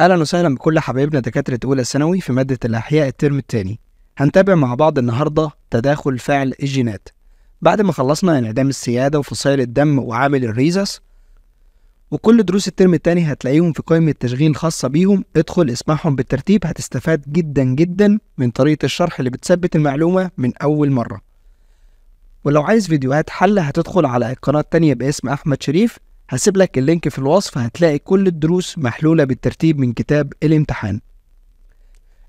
اهلا وسهلا بكل حبايبنا دكاتره اولى ثانوي في ماده الاحياء الترم الثاني هنتابع مع بعض النهارده تداخل فعل الجينات بعد ما خلصنا انعدام السياده وفصائل الدم وعامل الريزس وكل دروس الترم الثاني هتلاقيهم في قائمه تشغيل خاصه بيهم ادخل اسمعهم بالترتيب هتستفاد جدا جدا من طريقه الشرح اللي بتثبت المعلومه من اول مره ولو عايز فيديوهات حل هتدخل على القناه التانية باسم احمد شريف هسيب لك اللينك في الوصف هتلاقي كل الدروس محلولة بالترتيب من كتاب الامتحان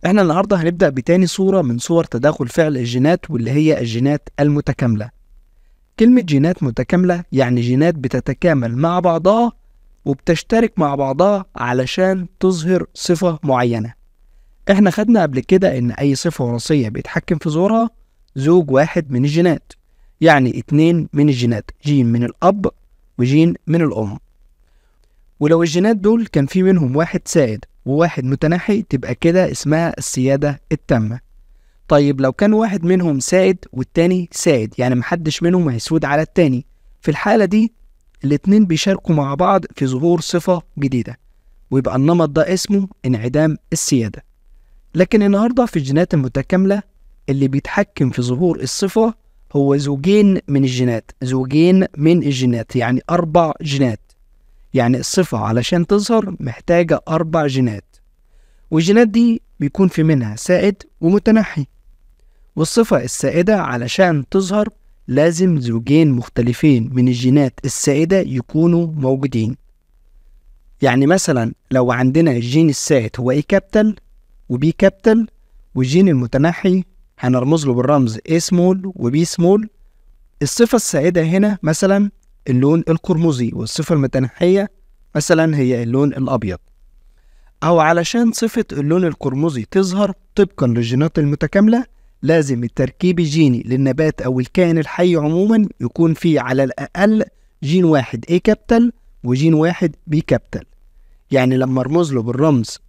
احنا النهاردة هنبدأ بتاني صورة من صور تداخل فعل الجينات واللي هي الجينات المتكاملة كلمة جينات متكاملة يعني جينات بتتكامل مع بعضها وبتشترك مع بعضها علشان تظهر صفة معينة احنا خدنا قبل كده ان اي صفة وراثية بيتحكم في ظهورها زوج واحد من الجينات يعني اتنين من الجينات جين من الأب وجين من الأم ولو الجينات دول كان في منهم واحد سائد وواحد متنحي تبقى كده اسمها السيادة التامة طيب لو كان واحد منهم سائد والتاني سائد يعني محدش منهم هيسود على التاني في الحالة دي الاتنين بيشاركوا مع بعض في ظهور صفة جديدة ويبقى النمط ده اسمه انعدام السيادة لكن النهاردة في الجينات المتكاملة اللي بيتحكم في ظهور الصفة هو زوجين من الجينات زوجين من الجينات يعني أربع جينات يعني الصفة علشان تظهر محتاجة أربع جينات والجينات دي بيكون في منها سائد ومتنحي والصفة السائدة علشان تظهر لازم زوجين مختلفين من الجينات السائدة يكونوا موجودين يعني مثلا لو عندنا الجين السائد هو اي كابتل وبي كابتل والجين المتنحي هنرمز له بالرمز A small B small الصفة السائدة هنا مثلا اللون القرمزي والصفة المتنحية مثلا هي اللون الأبيض أو علشان صفة اللون القرمزي تظهر طبقا للجينات المتكاملة لازم التركيب الجيني للنبات أو الكائن الحي عموما يكون فيه على الأقل جين واحد A كابيتال وجين واحد B كابيتال يعني لما أرمز له بالرمز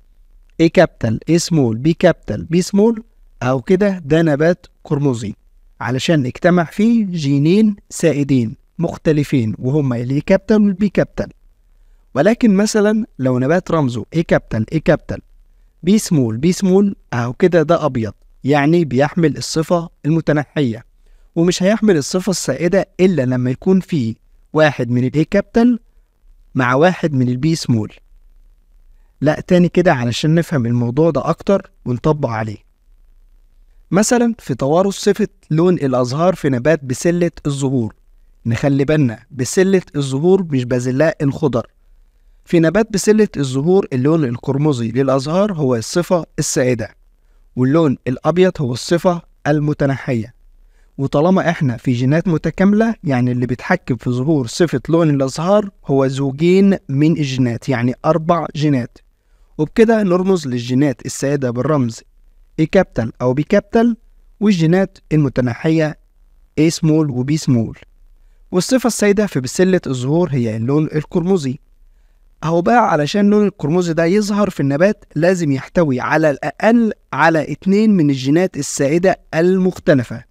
A كابيتال A سمول B كابيتال B سمول أو كده ده نبات قرمزي علشان اجتمع فيه جينين سائدين مختلفين وهما كابتل والبي كابتل ولكن مثلا لو نبات رمزه إي كابتل إي كابتل بي سمول بي سمول أهو كده ده أبيض يعني بيحمل الصفة المتنحية ومش هيحمل الصفة السائدة إلا لما يكون فيه واحد من الإي كابتل مع واحد من البي سمول لا تاني كده علشان نفهم الموضوع ده أكتر ونطبق عليه مثلا في توارث صفة لون الأزهار في نبات بسلة الزهور نخلي بالنا بسلة الزهور مش بازلاء الخضر في نبات بسلة الزهور اللون القرمزي للأزهار هو الصفة السائدة واللون الأبيض هو الصفة المتنحية وطالما احنا في جينات متكاملة يعني اللي بيتحكم في ظهور صفة لون الأزهار هو زوجين من الجينات يعني أربع جينات وبكده نرمز للجينات السائدة بالرمز بكابيتال أو بكابيتال والجينات المتناحية A سمول و B سمول والصفة السائدة في بسلة الظهور هي اللون القرمزي أهو بقى علشان اللون القرمزي ده يظهر في النبات لازم يحتوي على الأقل على اتنين من الجينات السائدة المختلفة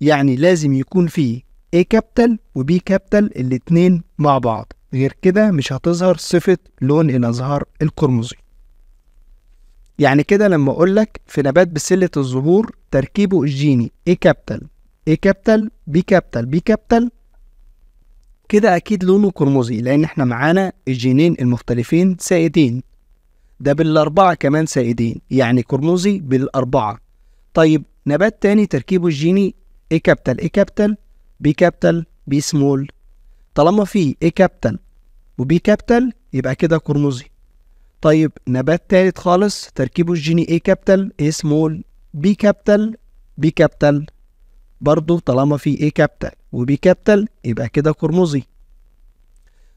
يعني لازم يكون فيه A كابيتال و B كابيتال الاتنين مع بعض غير كده مش هتظهر صفة لون الأزهار القرمزي يعني كده لما اقول لك في نبات بسله الزهور تركيبه الجيني اي كابيتال اي كابيتال بي كابيتال بي كابيتال كده اكيد لونه قرمزي لان احنا معانا الجينين المختلفين سائدين ده بالاربعه كمان سائدين يعني قرمزي بالاربعه طيب نبات تاني تركيبه الجيني اي كابيتال اي كابيتال بي كابيتال بي سمول طالما في اي كابيتال وبي كابيتال يبقى كده قرمزي طيب نبات تالت خالص تركيبه الجيني A كابيتال A سمول B كابيتال B كابيتال برضه طالما في A كابيتال وB كابيتال يبقى كده قرمزي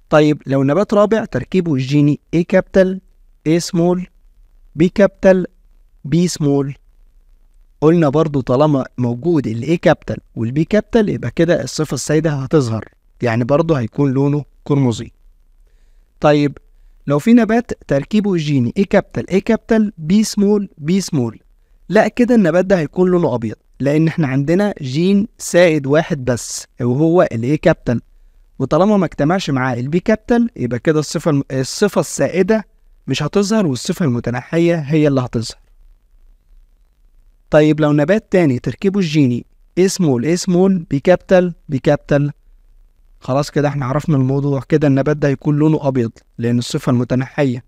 طيب لو نبات رابع تركيبه الجيني A كابيتال A سمول B كابيتال B سمول قلنا برضو طالما موجود الاي كابيتال B كابيتال يبقى كده الصفة السائدة هتظهر يعني برضو هيكون لونه قرمزي طيب لو في نبات تركيبه جيني A كابيتال A كابيتال B سمول B سمول لا كده النبات ده هيكون لونه أبيض لأن إحنا عندنا جين سائد واحد بس وهو ال A كابيتال وطالما ما اجتمعش معاه البي كابيتال يبقى كده الصفة الصفة السائدة مش هتظهر والصفة المتنحية هي اللي هتظهر. طيب لو نبات تاني تركيبه الجيني A سمول A سمول B كابيتال B كابيتال خلاص كده احنا عرفنا الموضوع كده النبات ده هيكون لونه أبيض لأن الصفة المتنحية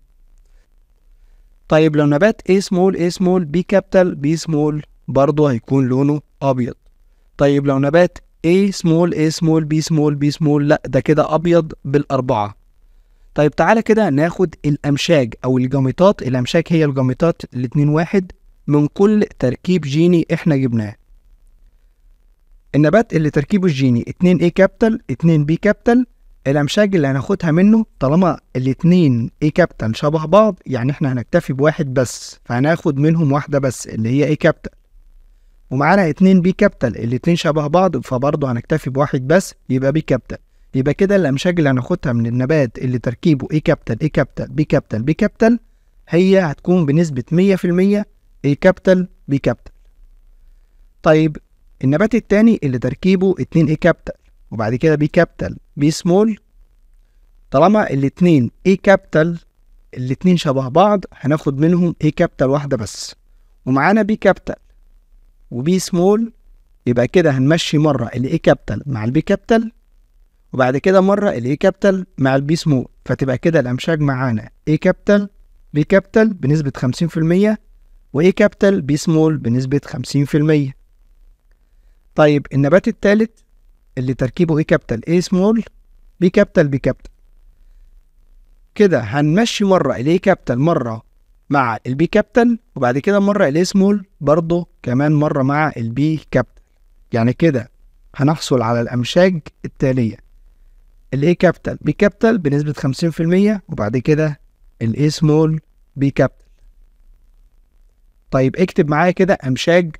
طيب لو نبات A small A small B capital B small برضه هيكون لونه أبيض طيب لو نبات A small A small B small B small لأ ده كده أبيض بالأربعة طيب تعالى كده ناخد الأمشاج أو الجاميطات الأمشاج هي الجاميطات الاتنين واحد من كل تركيب جيني احنا جبناه النبات اللي تركيبه الجيني 2 A كابيتال 2 B كابيتال الأمشاج اللي هناخدها منه طالما الاتنين A كابيتال شبه بعض يعني احنا هنكتفي بواحد بس فهناخد منهم واحدة بس اللي هي A كابيتال ومعانا اتنين بي كابيتال الاتنين شبه بعض فبرضه هنكتفي بواحد بس يبقى بي كابيتال يبقى كده الامشاج اللي هناخدها من النبات اللي تركيبه اي كابيتال اي كابيتال بي كابيتال بي كابيتال هي هتكون بنسبة مية في المية اي كابيتال بي كابيتال طيب النبات التاني اللي تركيبه اتنين اي كابيتال وبعد كده بي كابيتال بي سمول طالما الاتنين اي كابيتال الاتنين شبه بعض هناخد منهم اي كابيتال واحدة بس ومعانا بي كابيتال وبي سمول يبقى كده هنمشي مرة الاي كابيتال مع البي كابيتال وبعد كده مرة الاي كابيتال مع البي سمول فتبقى كده الأمشاج معانا اي كابيتال بي كابيتال بنسبة 50% واي كابيتال بي سمول بنسبة 50% طيب النبات الثالث اللي تركيبه ايه كابيتال ايه سمول بي كابيتال بي كابيتال كده هنمشي مرة الاي كابيتال مرة مع البي كابيتال وبعد كده مرة الاي سمول برضه كمان مرة مع البي كابيتال يعني كده هنحصل على الأمشاج التالية الاي كابيتال بي كابيتال بنسبة خمسين في المية وبعد كده الاي سمول بي كابيتال طيب اكتب معايا كده أمشاج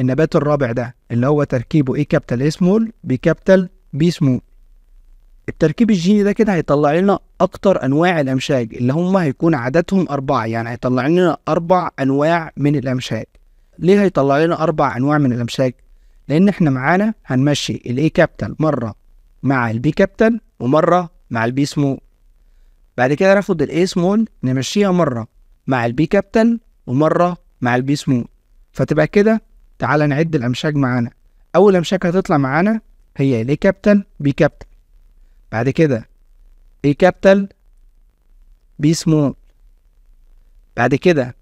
النبات الرابع ده اللي هو تركيبه اي كابيتال سمول بي كابيتال بي سمول التركيب الجيني ده كده هيطلع لنا اكتر انواع الامشاج اللي هم هيكون عددهم اربعه يعني هيطلع لنا اربع انواع من الامشاج ليه هيطلع لنا اربع انواع من الامشاج لان احنا معانا هنمشي الاي كابيتال مره مع البي كابيتال ومره مع البي سمول بعد كده ناخد الاي سمول نمشيها مره مع البي كابيتال ومره مع البي سمول فتبقى كده تعال نعد الامشاج معانا اول امشاج هتطلع معانا هي الاي كابيتال بي كابيتال بعد كده اي كابيتال بي سمول بعد كده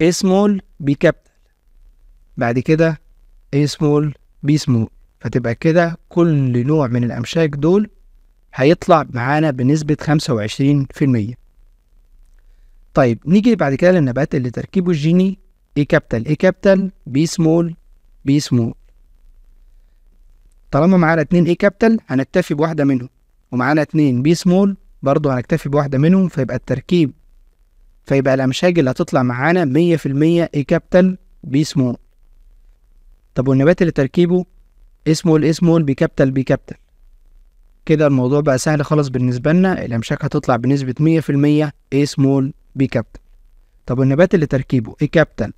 اي سمول بي كابيتال بعد كده اي سمول بي سمول فتبقى كده كل نوع من الامشاج دول هيطلع معانا بنسبة خمسة وعشرين في المية طيب نيجي بعد كده للنبات اللي تركيبه الجيني اي كابيتال اي كابيتال بي سمول باسمه طالما معانا اتنين اي كابيتال هنكتفي بواحدة منهم ومعانا اتنين بي سمول برضه هنكتفي بواحدة منهم فيبقى التركيب فيبقى الأمشاج اللي هتطلع معانا مية في المية اي كابيتال بي سمول طب والنبات اللي تركيبه اسمول اسمول بي كابيتال بي كابيتال كده الموضوع بقى سهل خالص بالنسبة لنا الأمشاك هتطلع بنسبة مية في المية اي سمول بي كابيتال طب والنبات اللي تركيبه اي كابيتال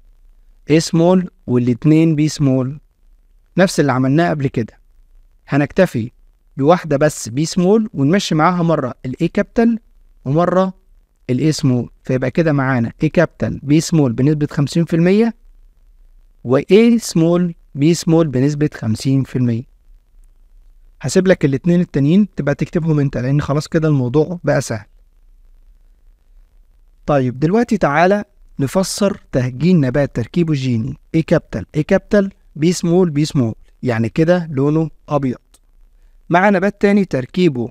A small والاتنين B small نفس اللي عملناه قبل كده هنكتفي بواحدة بس B small ونمشي معاها مرة ال A capital ومرة ال A small فيبقى كده معانا A capital B small بنسبة 50% و A small B small بنسبة 50% هسيب لك الاتنين التانيين تبقى تكتبهم انت لان خلاص كده الموضوع بقى سهل طيب دلوقتي تعالى نفسر تهجين نبات تركيبه الجيني اي كابيتال اي كابيتال بي سمول بي سمول يعني كده لونه ابيض مع نبات تاني تركيبه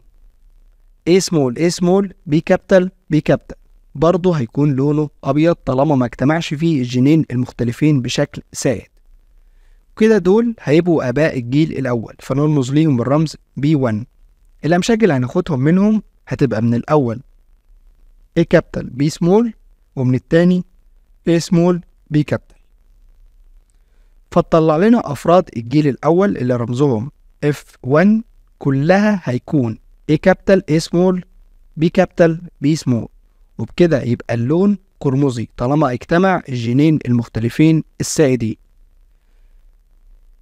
اي سمول اي سمول بي كابيتال بي كابيتال برضه هيكون لونه ابيض طالما ما اجتمعش فيه الجينين المختلفين بشكل سائد كده دول هيبقوا اباء الجيل الاول فنرمز ليهم بالرمز بي 1 الامشاج اللي هناخدهم منهم هتبقى من الاول اي كابيتال بي سمول ومن التاني B capital فتطلع لنا أفراد الجيل الأول اللي رمزهم F1 كلها هيكون A capital A سمول B capital B سمول وبكده يبقى اللون قرمزي طالما اجتمع الجينين المختلفين السائدين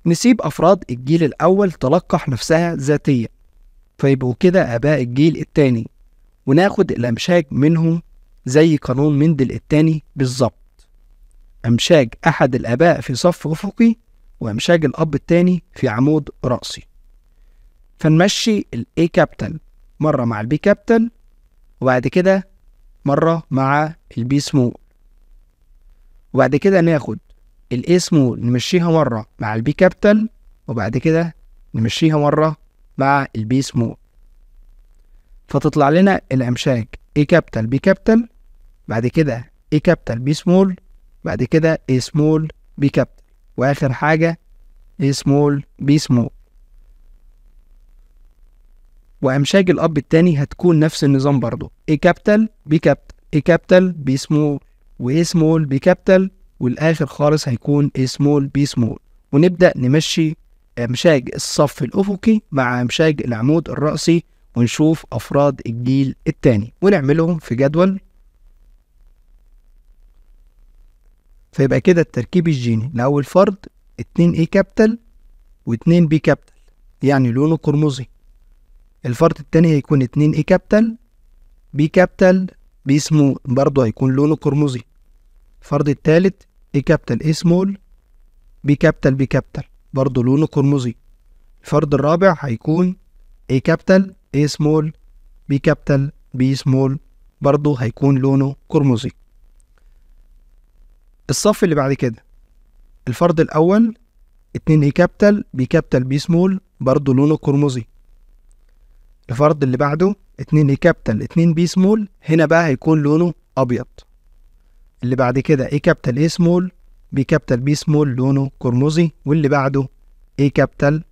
نسيب أفراد الجيل الأول تلقح نفسها ذاتيا فيبقوا كده آباء الجيل التاني وناخد الأمشاج منهم زي قانون مندل التاني بالظبط أمشاج أحد الآباء في صف أفقي وأمشاج الأب التاني في عمود رأسي فنمشي الـ A كابتل مرة مع البي كابتل وبعد كده مرة مع البي سمول وبعد كده ناخد الـ A سمول نمشيها مرة مع البي كابتل وبعد كده نمشيها مرة مع البي سمول فتطلع لنا الأمشاج A كابتل B كابتل بعد كده A كابتل B سمول بعد كده a small b capital واخر حاجة a small b small وامشاج الاب التاني هتكون نفس النظام برضه a capital b capital a capital b small و a small b capital والاخر خالص هيكون a small b small ونبدأ نمشي امشاج الصف الافقي مع امشاج العمود الرأسي ونشوف افراد الجيل التاني ونعملهم في جدول فيبقى كده التركيب الجيني لأول فرد اتنين اي كابيتال واتنين بي كابيتال يعني لونه قرمزي الفرد التاني هيكون اتنين اي كابيتال بي كابيتال بي سمول برضه هيكون لونه قرمزي الفرد التالت اي كابيتال اي سمول بي كابيتال بي كابيتال برضه لونه قرمزي الفرد الرابع هيكون اي كابيتال اي سمول بي كابيتال بي سمول برضه هيكون لونه قرمزي الصف اللي بعد كده الفرد الأول اتنين اي كابتل بي كابتل بي سمول برضه لونه قرمزي الفرد اللي بعده اتنين اي كابتل اتنين بي سمول هنا بقى هيكون لونه أبيض اللي بعد كده اي كابتل اي سمول بي كابتل بي سمول لونه قرمزي واللي بعده اي كابتل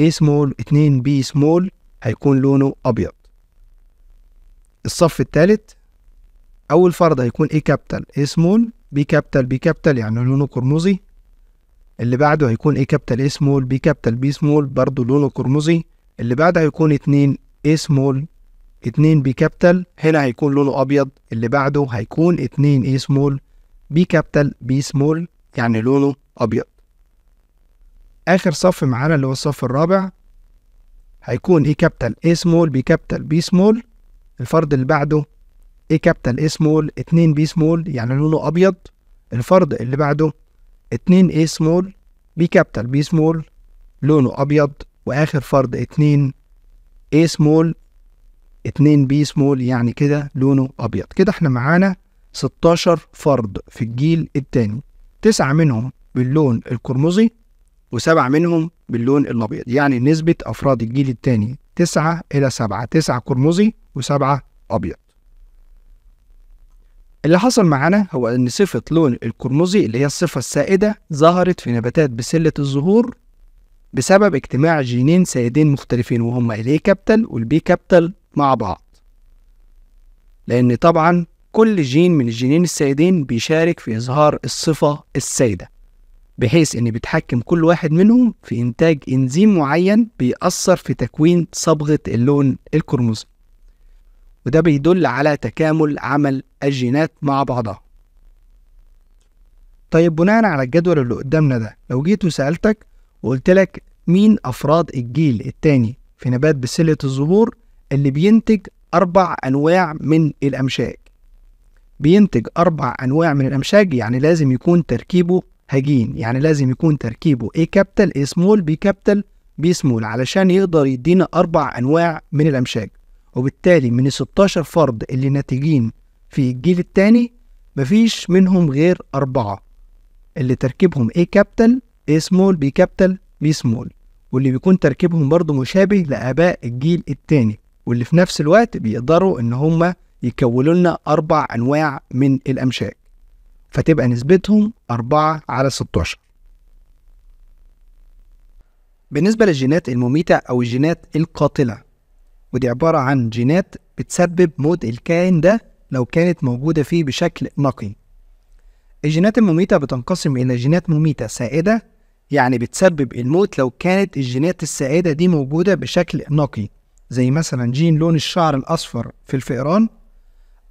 اي سمول اتنين بي سمول هيكون لونه أبيض الصف التالت أول فرد هيكون اي كابتل اي سمول بي كابيتال بي كابيتال يعني لونه قرمزي اللي بعده هيكون اي كابيتال اي سمول بي كابيتال بي سمول برضه لونه قرمزي اللي بعده هيكون اتنين اي سمول اتنين بي كابيتال هنا هيكون لونه ابيض اللي بعده هيكون اتنين اي سمول بي كابيتال بي سمول يعني لونه ابيض اخر صف معانا اللي هو الصف الرابع هيكون اي كابيتال اي سمول بي كابيتال بي سمول الفرد اللي بعده ايه كابيتال ايه سمول 2 بي سمول يعني لونه أبيض الفرد اللي بعده 2 ايه سمول بي كابيتال بي سمول لونه أبيض وآخر فرد 2 ايه سمول 2 بي سمول يعني كده لونه أبيض كده احنا معانا 16 فرد في الجيل التاني تسعة منهم باللون القرمزي وسبعة منهم باللون الأبيض يعني نسبة أفراد الجيل التاني تسعة إلى سبعة تسعة قرمزي وسبعة أبيض اللي حصل معانا هو ان صفة لون القرمزي اللي هي الصفة السائدة ظهرت في نباتات بسلة الظهور بسبب اجتماع جينين سائدين مختلفين وهما كابتل والـ B كابتل مع بعض لان طبعا كل جين من الجينين السائدين بيشارك في إظهار الصفة السائدة بحيث إن بيتحكم كل واحد منهم في إنتاج إنزيم معين بيأثر في تكوين صبغة اللون القرمزي وده بيدل على تكامل عمل الجينات مع بعضها طيب بناء على الجدول اللي قدامنا ده لو جيت وسألتك وقلت لك مين أفراد الجيل الثاني في نبات بسلة الزهور اللي بينتج أربع أنواع من الأمشاج بينتج أربع أنواع من الأمشاج يعني لازم يكون تركيبه هجين يعني لازم يكون تركيبه A كابتل A سمول B كابتل B سمول علشان يقدر يدينا أربع أنواع من الأمشاج وبالتالي من ال 16 فرد اللي ناتجين في الجيل الثاني مفيش منهم غير أربعة اللي تركيبهم A كابيتال A سمول B كابيتال B سمول واللي بيكون تركيبهم برضه مشابه لآباء الجيل الثاني واللي في نفس الوقت بيقدروا إن هما يكونوا لنا أربع أنواع من الأمشاك فتبقى نسبتهم أربعة على 16 بالنسبة للجينات المميتة أو الجينات القاتلة ودي عبارة عن جينات بتسبب موت الكائن ده لو كانت موجودة فيه بشكل نقي الجينات المميتة بتنقسم إلى جينات مميتة سائدة يعني بتسبب الموت لو كانت الجينات السائدة دي موجودة بشكل نقي زي مثلا جين لون الشعر الأصفر في الفئران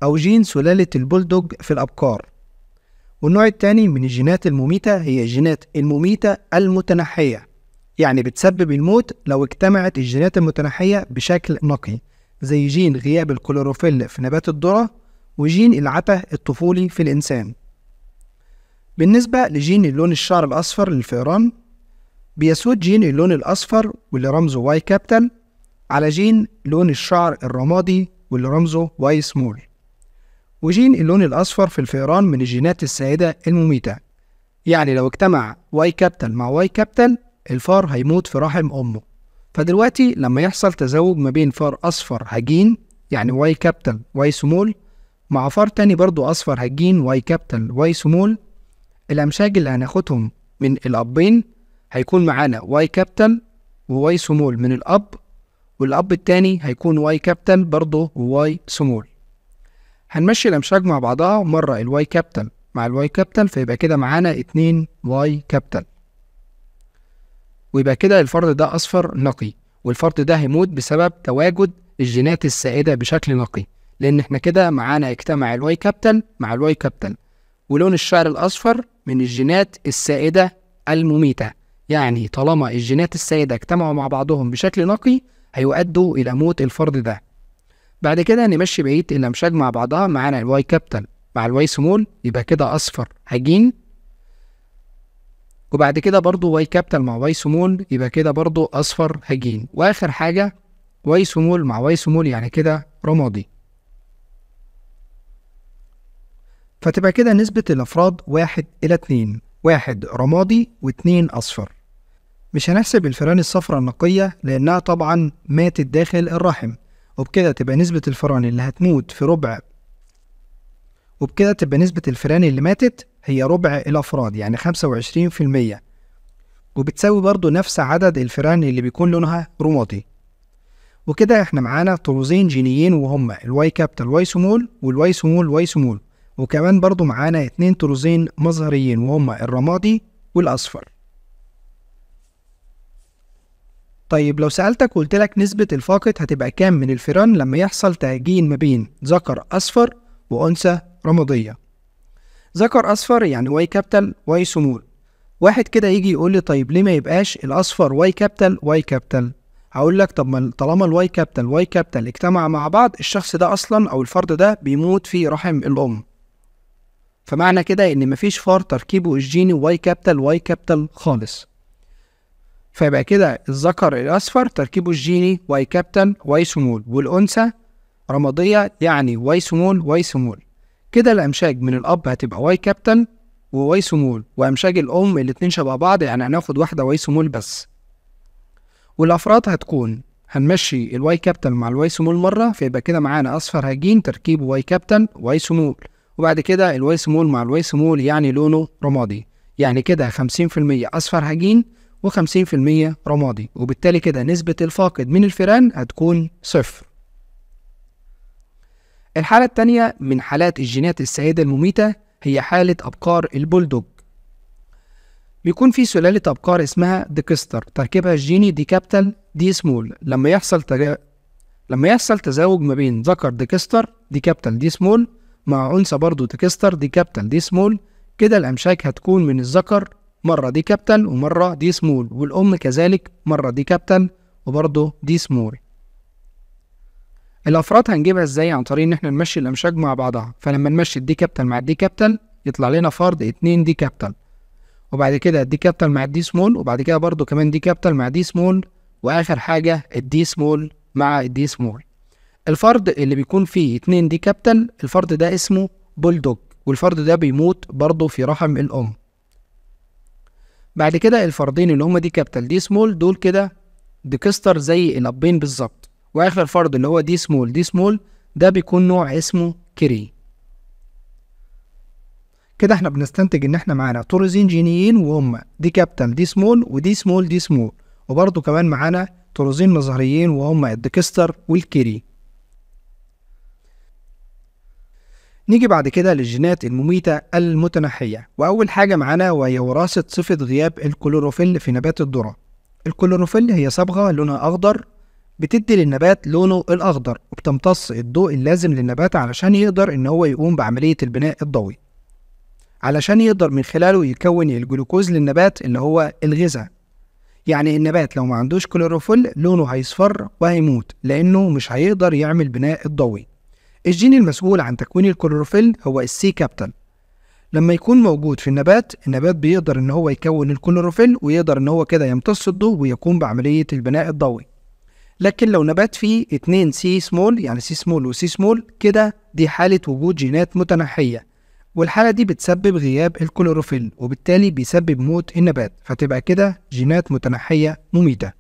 أو جين سلالة البولدوج في الأبقار والنوع التاني من الجينات المميتة هي الجينات المميتة المتنحية يعني بتسبب الموت لو اجتمعت الجينات المتنحية بشكل نقي زي جين غياب الكلوروفيل في نبات الذرة وجين العته الطفولي في الإنسان بالنسبة لجين اللون الشعر الأصفر للفئران بيسود جين اللون الأصفر واللي رمزه واي كابتل على جين لون الشعر الرمادي واللي رمزه واي سمول وجين اللون الأصفر في الفئران من الجينات السائدة المميتة يعني لو اجتمع واي كابتل مع واي كابتل الفار هيموت في رحم أمه فدلوقتي لما يحصل تزاوج ما بين فار أصفر هجين يعني واي كابتل واي سمول مع فار تاني برضو أصفر هجين واي كابتل واي سمول الأمشاج اللي هناخدهم من الأبين هيكون معانا واي كابتل وواي سمول من الأب والأب التاني هيكون واي كابتل برضه وواي سمول هنمشي الأمشاج مع بعضها مرة الواي كابتل مع الواي كابتل فيبقى كده معانا اتنين واي كابتل ويبقى كده الفرد ده أصفر نقي والفرد ده هيموت بسبب تواجد الجينات السائدة بشكل نقي لأن احنا كده معانا اجتمع الواي كابتن مع الواي كابتن ولون الشعر الأصفر من الجينات السائدة المميتة يعني طالما الجينات السائدة اجتمعوا مع بعضهم بشكل نقي هيؤدوا إلى موت الفرد ده بعد كده نمشي بقية الأمشاج مع بعضها معانا الواي كابتن مع الواي سمول يبقى كده أصفر هجين وبعد كده برضو واي كابيتال مع واي سمول يبقى كده برضو اصفر هجين واخر حاجه واي سمول مع واي سمول يعني كده رمادي فتبقى كده نسبة الأفراد واحد إلى اتنين واحد رمادي واتنين أصفر مش هنحسب الفئران الصفراء النقية لأنها طبعا ماتت داخل الرحم وبكده تبقى نسبة الفئران اللي هتموت في ربع وبكده تبقى نسبة الفئران اللي ماتت هي ربع الأفراد يعني 25% وبتساوي برضو نفس عدد الفئران اللي بيكون لونها رمادي وكده احنا معانا طروزين جينيين وهما الواي كابيتال واي سمول والواي سمول واي سمول وكمان برضو معانا اتنين طروزين مظهريين وهما الرمادي والأصفر طيب لو سألتك وقلت لك نسبة الفاقد هتبقى كام من الفئران لما يحصل تهجين ما بين ذكر أصفر وأنثى رمادية ذكر اصفر يعني واي كابيتال واي سمول واحد كده يجي يقول لي طيب ليه ما يبقاش الاصفر واي كابيتال واي كابيتال هقول لك طب ما طالما الواي كابيتال واي كابيتال اجتمع مع بعض الشخص ده اصلا او الفرد ده بيموت في رحم الام فمعنى كده ان مفيش فار تركيبه الجيني واي كابيتال واي كابيتال خالص فيبقى كده الذكر الاصفر تركيبه الجيني واي كابيتال واي سمول والانثى رماديه يعني واي سمول واي سمول كده الامشاج من الاب هتبقى واي كابيتال وواي سمول وامشاج الام الاتنين شبه بعض يعني هناخد واحده واي سمول بس والافراد هتكون هنمشي الواي كابيتال مع الواي سمول مره فيبقى كده معانا اصفر هجين تركيبه واي كابيتال واي سمول وبعد كده الواي سمول مع الواي سمول يعني لونه رمادي يعني كده 50% اصفر هجين و50% رمادي وبالتالي كده نسبة الفاقد من الفيران هتكون صفر الحالة الثانية من حالات الجينات السيدة المميتة هي حالة أبقار البولدوج بيكون في سلالة أبقار اسمها ديكستر تركيبها الجيني دي كابيتال دي سمول لما يحصل تجا... لما يحصل تزاوج ما بين ذكر ديكستر دي كابيتال دي سمول مع أنثى برضه ديكستر دي كابيتال دي سمول كده الأمشاك هتكون من الذكر مرة دي كابيتال ومرة دي سمول والأم كذلك مرة دي كابيتال وبرضه دي سمول الافراد هنجيبها ازاي عن طريق ان احنا نمشي الامشاج مع بعضها فلما نمشي الدي كابيتال مع الدي كابيتال يطلع لنا فرد 2 دي كابيتال وبعد كده الدي كابيتال مع الدي سمول وبعد كده برضو كمان دي كابيتال مع دي سمول واخر حاجه الدي سمول مع الدي سمول الفرد اللي بيكون فيه 2 دي كابيتال الفرد ده اسمه بولدوج والفرد ده بيموت برضه في رحم الام بعد كده الفردين اللي هما دي كابيتال دي سمول دول كده ديكستر زي الابين بالظبط واخر فرد اللي هو دي سمول دي سمول ده بيكون نوع اسمه كري كده احنا بنستنتج ان احنا معانا تورزين جينيين وهم دي كابتن دي سمول ودي سمول دي سمول وبرضه كمان معانا تورزين مظهريين وهم الدكستر والكيري نيجي بعد كده للجينات المميتة المتنحية وأول حاجة معانا وهي وراثة صفة غياب الكلوروفيل في نبات الذرة الكلوروفيل هي صبغة لونها أخضر بتدي للنبات لونه الأخضر وبتمتص الضوء اللازم للنبات علشان يقدر إن هو يقوم بعملية البناء الضوئي علشان يقدر من خلاله يكون الجلوكوز للنبات اللي هو الغذاء يعني النبات لو ما عندوش كلوروفيل لونه هيصفر وهيموت لأنه مش هيقدر يعمل بناء الضوئي الجين المسؤول عن تكوين الكلوروفيل هو السي كابتن لما يكون موجود في النبات النبات بيقدر ان هو يكون الكلوروفيل ويقدر ان هو كده يمتص الضوء ويقوم بعمليه البناء الضوئي لكن لو نبات فيه اتنين سي سمول يعني سي سمول وسي سمول كده دي حالة وجود جينات متنحية والحالة دي بتسبب غياب الكلوروفيل وبالتالي بيسبب موت النبات فتبقى كده جينات متنحية مميتة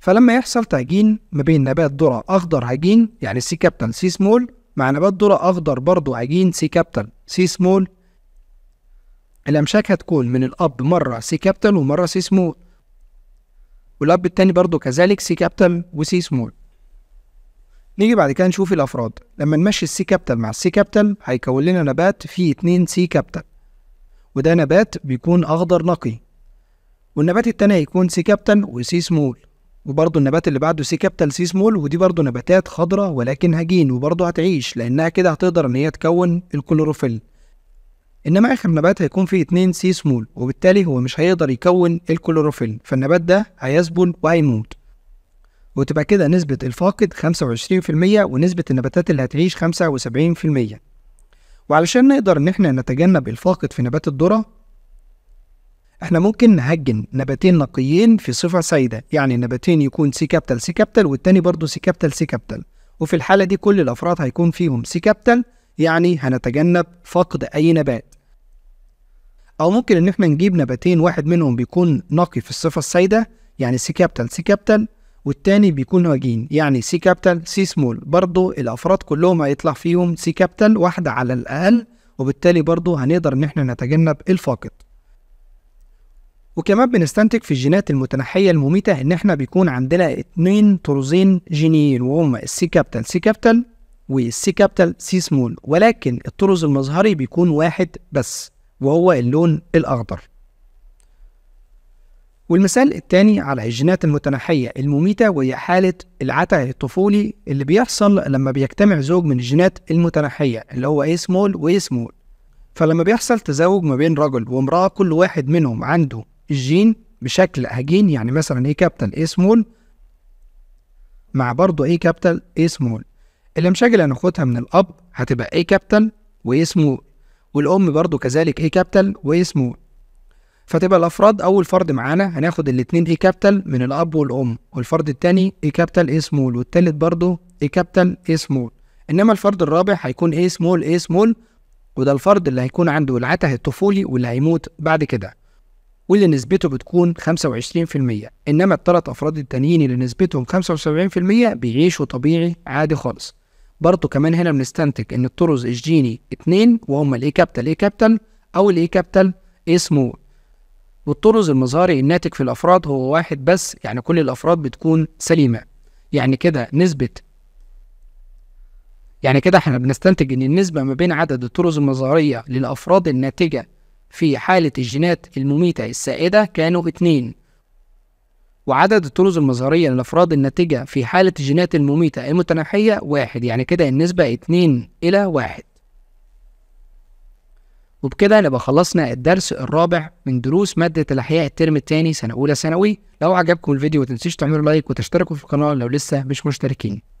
فلما يحصل تعجين ما بين نبات ذرة أخضر عجين يعني سي كابتن سي سمول مع نبات ذرة أخضر برضو عجين سي كابتن سي سمول الأمشاك هتكون من الأب مرة سي كابتن ومرة سي سمول والاب التاني برضه كذلك سي كابيتال وسي سمول نيجي بعد كده نشوف الافراد لما نمشي السي كابيتال مع السي كابيتال هيكون لنا نبات فيه اتنين سي كابيتال وده نبات بيكون اخضر نقي والنبات التاني هيكون سي كابيتال وسي سمول وبرضه النبات اللي بعده سي كابيتال سي سمول ودي برضه نباتات خضراء ولكن هجين وبرضه هتعيش لانها كده هتقدر ان هي تكون الكلوروفيل انما اخر نبات هيكون فيه اتنين سي سمول وبالتالي هو مش هيقدر يكون الكلوروفيل فالنبات ده هيذبل وهيموت وتبقى كده نسبة الفاقد 25% ونسبة النباتات اللي هتعيش 75% وعلشان نقدر إن إحنا نتجنب الفاقد في نبات الذرة إحنا ممكن نهجن نباتين نقيين في صفة سائدة يعني نباتين يكون سي كابتل سي كابتل والتاني برضه سي كابتل سي كابتل وفي الحالة دي كل الأفراد هيكون فيهم سي كابتل يعني هنتجنب فقد أي نبات او ممكن ان احنا نجيب نباتين واحد منهم بيكون نقي في الصفه السائده يعني سي كابيتال سي كابيتال والتاني بيكون وجين يعني سي كابيتال سي سمول برضه الافراد كلهم هيطلع فيهم سي كابيتال واحده على الاقل وبالتالي برضه هنقدر ان احنا نتجنب الفاقد وكمان بنستنتج في الجينات المتنحية المميتة إن إحنا بيكون عندنا اتنين طرزين جينيين وهما السي كابيتال سي كابيتال والسي كابيتال سي سمول ولكن الطرز المظهري بيكون واحد بس وهو اللون الأخضر والمثال الثاني على الجينات المتناحية المميتة وهي حالة العتا الطفولي اللي بيحصل لما بيجتمع زوج من الجينات المتناحية اللي هو A سمول و A فلما بيحصل تزاوج ما بين رجل وامرأة كل واحد منهم عنده الجين بشكل هجين يعني مثلا A كابتن A سمول مع برضه A كابيتال A small اللي هناخدها من الأب هتبقى A كابتن و A والام برضو كذلك اي كابيتال سمول فتبقى الافراد اول فرد معانا هناخد الاتنين اي كابيتال من الاب والام والفرد التاني اي كابيتال اي سمول والتالت برضو اي كابيتال اي سمول انما الفرد الرابع هيكون اي سمول اي سمول وده الفرد اللي هيكون عنده العته الطفولي واللي هيموت بعد كده واللي نسبته بتكون 25% انما الثلاث افراد التانيين اللي نسبتهم 75% بيعيشوا طبيعي عادي خالص برضو كمان هنا بنستنتج ان الطرز الجيني اتنين وهما الاي كابيتال اي كابيتال او الاي كابيتال اي سمول والطرز المظهري الناتج في الافراد هو واحد بس يعني كل الافراد بتكون سليمه يعني كده نسبه يعني كده احنا بنستنتج ان النسبه ما بين عدد الطرز المظهريه للافراد الناتجه في حاله الجينات المميته السائده كانوا اتنين وعدد الطرز المظهرية للأفراد الناتجة في حالة الجينات المميتة المتناحية واحد يعني كده النسبة اتنين إلى واحد وبكده نبقى خلصنا الدرس الرابع من دروس مادة الأحياء الترم التاني سنة أولى ثانوي لو عجبكم الفيديو متنسيش تعملوا لايك وتشتركوا في القناة لو لسه مش مشتركين